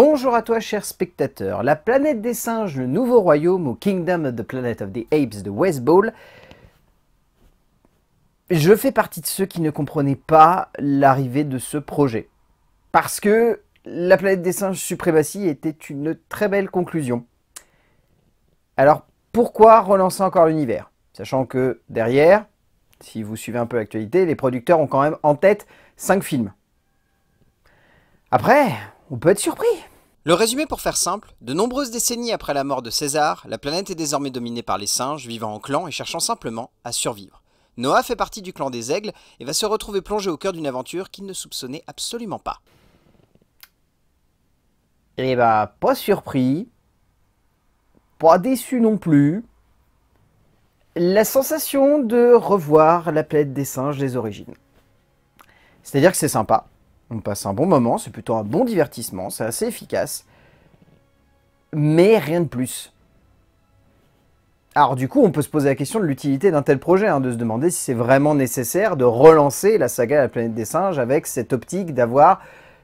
Bonjour à toi chers spectateurs, la planète des singes, le nouveau royaume au Kingdom of the Planet of the Apes de West Ball. Je fais partie de ceux qui ne comprenaient pas l'arrivée de ce projet. Parce que la planète des singes suprématie était une très belle conclusion. Alors pourquoi relancer encore l'univers Sachant que derrière, si vous suivez un peu l'actualité, les producteurs ont quand même en tête 5 films. Après, on peut être surpris. Le résumé pour faire simple, de nombreuses décennies après la mort de César, la planète est désormais dominée par les singes, vivant en clan et cherchant simplement à survivre. Noah fait partie du clan des aigles et va se retrouver plongé au cœur d'une aventure qu'il ne soupçonnait absolument pas. Eh bah, pas surpris, pas déçu non plus. La sensation de revoir la planète des singes des origines. C'est-à-dire que c'est sympa, on passe un bon moment, c'est plutôt un bon divertissement, c'est assez efficace. Mais rien de plus. Alors du coup, on peut se poser la question de l'utilité d'un tel projet, hein, de se demander si c'est vraiment nécessaire de relancer la saga La planète des singes avec cette optique d'avoir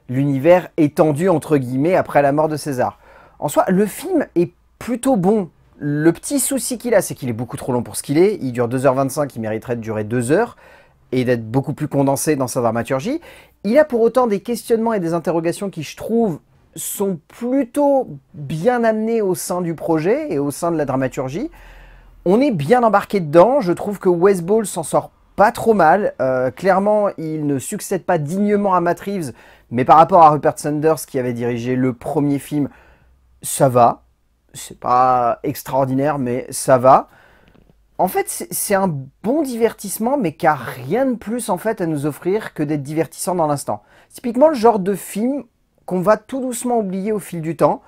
l'univers étendu entre guillemets après la mort de César. En soi, le film est plutôt bon. Le petit souci qu'il a, c'est qu'il est beaucoup trop long pour ce qu'il est. Il dure 2h25, il mériterait de durer 2 heures et d'être beaucoup plus condensé dans sa dramaturgie. Il a pour autant des questionnements et des interrogations qui, je trouve, sont plutôt bien amenés au sein du projet et au sein de la dramaturgie. On est bien embarqué dedans. Je trouve que West Ball s'en sort pas trop mal. Euh, clairement, il ne succède pas dignement à Matt Reeves, mais par rapport à Rupert Sanders qui avait dirigé le premier film, ça va. C'est pas extraordinaire, mais ça va. En fait, c'est un bon divertissement, mais qui a rien de plus en fait à nous offrir que d'être divertissant dans l'instant. Typiquement le genre de film qu'on va tout doucement oublier au fil du temps,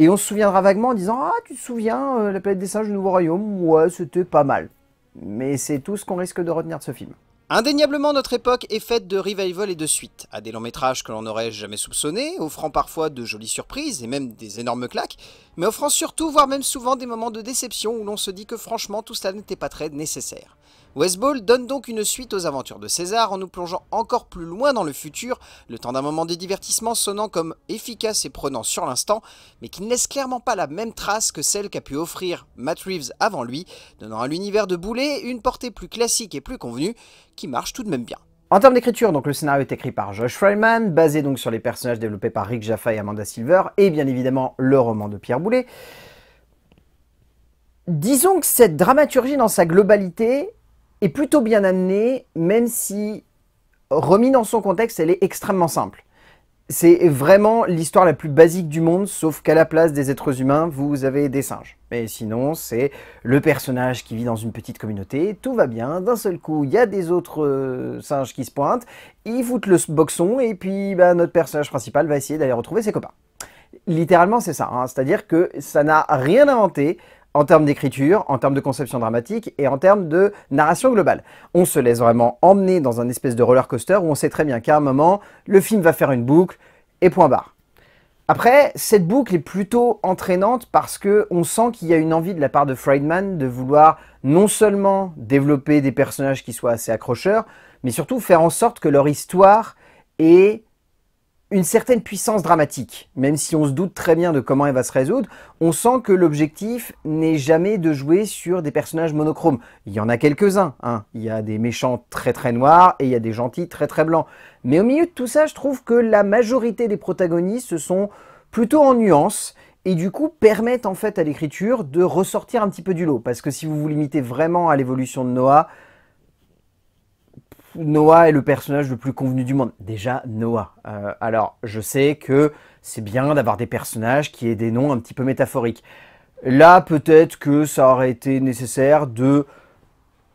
et on se souviendra vaguement en disant Ah, tu te souviens, euh, La planète des singes du Nouveau Royaume Ouais, c'était pas mal. Mais c'est tout ce qu'on risque de retenir de ce film. Indéniablement, notre époque est faite de revival et de suites, à des longs métrages que l'on n'aurait jamais soupçonnés, offrant parfois de jolies surprises et même des énormes claques, mais offrant surtout, voire même souvent, des moments de déception où l'on se dit que franchement tout cela n'était pas très nécessaire. West donne donc une suite aux aventures de César en nous plongeant encore plus loin dans le futur, le temps d'un moment de divertissement sonnant comme efficace et prenant sur l'instant, mais qui ne laisse clairement pas la même trace que celle qu'a pu offrir Matt Reeves avant lui, donnant à l'univers de Boulet une portée plus classique et plus convenue, qui marche tout de même bien. En termes d'écriture, donc le scénario est écrit par Josh Freiman, basé donc sur les personnages développés par Rick Jaffa et Amanda Silver, et bien évidemment le roman de Pierre Boulet. Disons que cette dramaturgie dans sa globalité est plutôt bien amenée, même si remis dans son contexte, elle est extrêmement simple. C'est vraiment l'histoire la plus basique du monde, sauf qu'à la place des êtres humains, vous avez des singes. Mais sinon, c'est le personnage qui vit dans une petite communauté, tout va bien, d'un seul coup, il y a des autres euh, singes qui se pointent, ils foutent le boxon, et puis bah, notre personnage principal va essayer d'aller retrouver ses copains. Littéralement, c'est ça, hein. c'est-à-dire que ça n'a rien inventé, en termes d'écriture, en termes de conception dramatique et en termes de narration globale. On se laisse vraiment emmener dans un espèce de roller coaster où on sait très bien qu'à un moment, le film va faire une boucle et point barre. Après, cette boucle est plutôt entraînante parce qu'on sent qu'il y a une envie de la part de Friedman de vouloir non seulement développer des personnages qui soient assez accrocheurs, mais surtout faire en sorte que leur histoire ait une certaine puissance dramatique, même si on se doute très bien de comment elle va se résoudre, on sent que l'objectif n'est jamais de jouer sur des personnages monochromes. Il y en a quelques-uns, hein. il y a des méchants très très noirs et il y a des gentils très très blancs. Mais au milieu de tout ça, je trouve que la majorité des protagonistes sont plutôt en nuances et du coup permettent en fait à l'écriture de ressortir un petit peu du lot. Parce que si vous vous limitez vraiment à l'évolution de Noah, Noah est le personnage le plus convenu du monde. Déjà, Noah. Euh, alors, je sais que c'est bien d'avoir des personnages qui aient des noms un petit peu métaphoriques. Là, peut-être que ça aurait été nécessaire de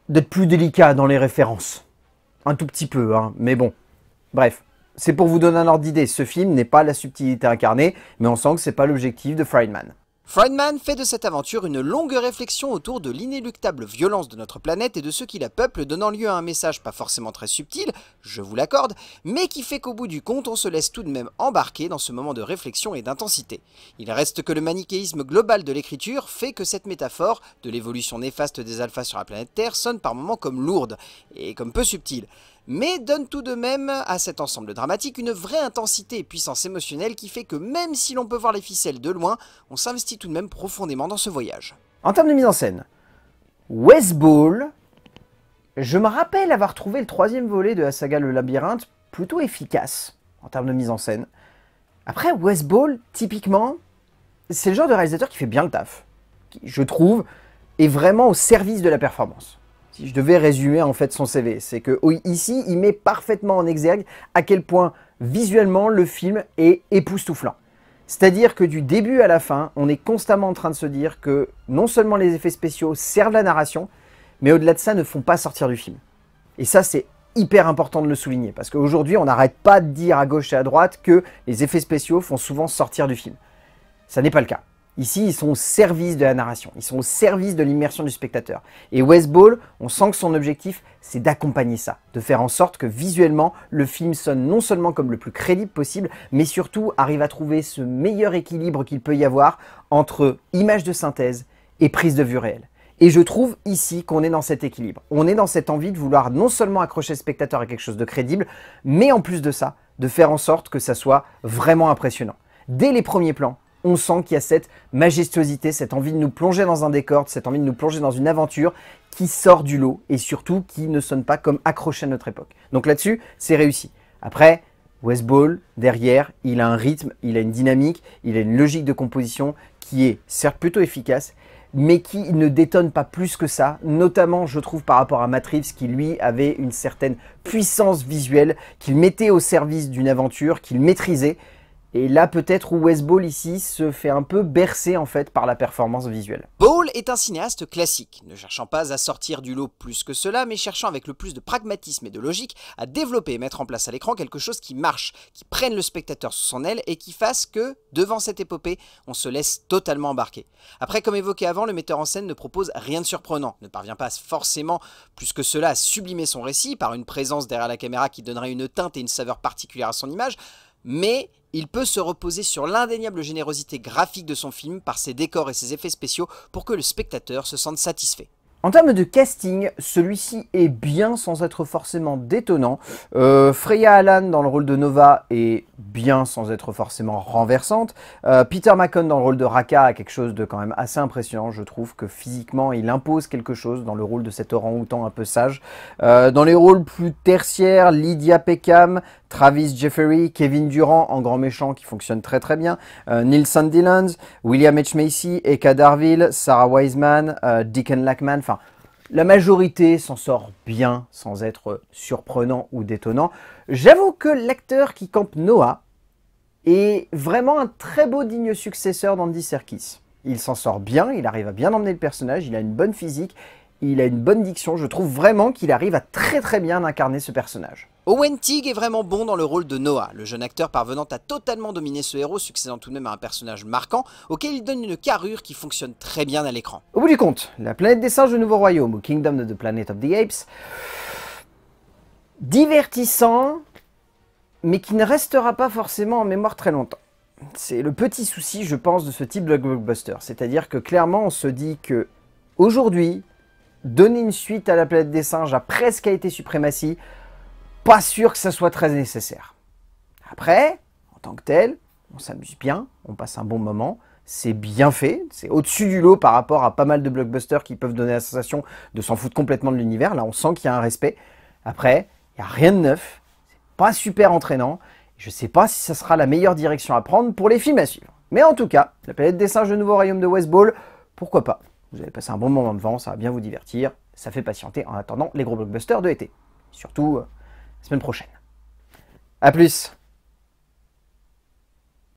d'être plus délicat dans les références. Un tout petit peu, hein, mais bon. Bref, c'est pour vous donner un ordre d'idée. Ce film n'est pas la subtilité incarnée, mais on sent que c'est pas l'objectif de Friedman. Friedman fait de cette aventure une longue réflexion autour de l'inéluctable violence de notre planète et de ceux qui la peuplent, donnant lieu à un message pas forcément très subtil, je vous l'accorde, mais qui fait qu'au bout du compte, on se laisse tout de même embarquer dans ce moment de réflexion et d'intensité. Il reste que le manichéisme global de l'écriture fait que cette métaphore de l'évolution néfaste des alphas sur la planète Terre sonne par moments comme lourde et comme peu subtile mais donne tout de même à cet ensemble dramatique une vraie intensité et puissance émotionnelle qui fait que même si l'on peut voir les ficelles de loin, on s'investit tout de même profondément dans ce voyage. En termes de mise en scène, West Ball, je me rappelle avoir trouvé le troisième volet de la saga Le Labyrinthe plutôt efficace en termes de mise en scène. Après, West Ball, typiquement, c'est le genre de réalisateur qui fait bien le taf, qui, je trouve, est vraiment au service de la performance si je devais résumer en fait son CV, c'est que ici, il met parfaitement en exergue à quel point visuellement le film est époustouflant. C'est-à-dire que du début à la fin, on est constamment en train de se dire que non seulement les effets spéciaux servent la narration, mais au-delà de ça ne font pas sortir du film. Et ça, c'est hyper important de le souligner, parce qu'aujourd'hui, on n'arrête pas de dire à gauche et à droite que les effets spéciaux font souvent sortir du film. Ça n'est pas le cas. Ici, ils sont au service de la narration, ils sont au service de l'immersion du spectateur. Et West Ball, on sent que son objectif, c'est d'accompagner ça, de faire en sorte que visuellement, le film sonne non seulement comme le plus crédible possible, mais surtout arrive à trouver ce meilleur équilibre qu'il peut y avoir entre image de synthèse et prise de vue réelle. Et je trouve ici qu'on est dans cet équilibre. On est dans cette envie de vouloir non seulement accrocher le spectateur à quelque chose de crédible, mais en plus de ça, de faire en sorte que ça soit vraiment impressionnant. Dès les premiers plans, on sent qu'il y a cette majestuosité, cette envie de nous plonger dans un décor, cette envie de nous plonger dans une aventure qui sort du lot et surtout qui ne sonne pas comme accroché à notre époque. Donc là-dessus, c'est réussi. Après, West Ball, derrière, il a un rythme, il a une dynamique, il a une logique de composition qui est certes plutôt efficace, mais qui ne détonne pas plus que ça, notamment je trouve par rapport à Matrix, qui lui avait une certaine puissance visuelle qu'il mettait au service d'une aventure qu'il maîtrisait et là, peut-être où Wes Ball ici se fait un peu bercer en fait par la performance visuelle. Ball est un cinéaste classique, ne cherchant pas à sortir du lot plus que cela, mais cherchant avec le plus de pragmatisme et de logique à développer et mettre en place à l'écran quelque chose qui marche, qui prenne le spectateur sous son aile et qui fasse que, devant cette épopée, on se laisse totalement embarquer. Après, comme évoqué avant, le metteur en scène ne propose rien de surprenant, ne parvient pas forcément plus que cela à sublimer son récit par une présence derrière la caméra qui donnerait une teinte et une saveur particulière à son image, mais il peut se reposer sur l'indéniable générosité graphique de son film par ses décors et ses effets spéciaux pour que le spectateur se sente satisfait. En termes de casting, celui-ci est bien sans être forcément détonnant. Euh, Freya Allan dans le rôle de Nova est bien sans être forcément renversante. Euh, Peter McConnell dans le rôle de Raka a quelque chose de quand même assez impressionnant. Je trouve que physiquement, il impose quelque chose dans le rôle de cet orang-outan un peu sage. Euh, dans les rôles plus tertiaires, Lydia Peckham, Travis Jeffery, Kevin Durant en grand méchant qui fonctionne très très bien, euh, Neil William H. Macy, Eka Darville, Sarah Wiseman, euh, Deacon Lackman, enfin la majorité s'en sort bien sans être surprenant ou détonnant. J'avoue que l'acteur qui campe Noah est vraiment un très beau digne successeur d'Andy Serkis. Il s'en sort bien, il arrive à bien emmener le personnage, il a une bonne physique il a une bonne diction, je trouve vraiment qu'il arrive à très très bien incarner ce personnage. Owen Teague est vraiment bon dans le rôle de Noah, le jeune acteur parvenant à totalement dominer ce héros, succédant tout de même à un personnage marquant, auquel il donne une carrure qui fonctionne très bien à l'écran. Au bout du compte, la planète des singes du Nouveau Royaume, ou Kingdom of the Planet of the Apes, divertissant, mais qui ne restera pas forcément en mémoire très longtemps. C'est le petit souci, je pense, de ce type de blockbuster. C'est-à-dire que clairement, on se dit que aujourd'hui, donner une suite à la planète des singes a presque été suprématie, pas sûr que ça soit très nécessaire. Après, en tant que tel, on s'amuse bien, on passe un bon moment, c'est bien fait, c'est au-dessus du lot par rapport à pas mal de blockbusters qui peuvent donner la sensation de s'en foutre complètement de l'univers. Là, on sent qu'il y a un respect. Après, il n'y a rien de neuf, c'est pas super entraînant. Je ne sais pas si ça sera la meilleure direction à prendre pour les films à suivre. Mais en tout cas, la planète des singes de nouveau royaume de West pourquoi pas vous avez passé un bon moment devant, ça va bien vous divertir, ça fait patienter en attendant les gros blockbusters de l'été. Surtout euh, la semaine prochaine. A plus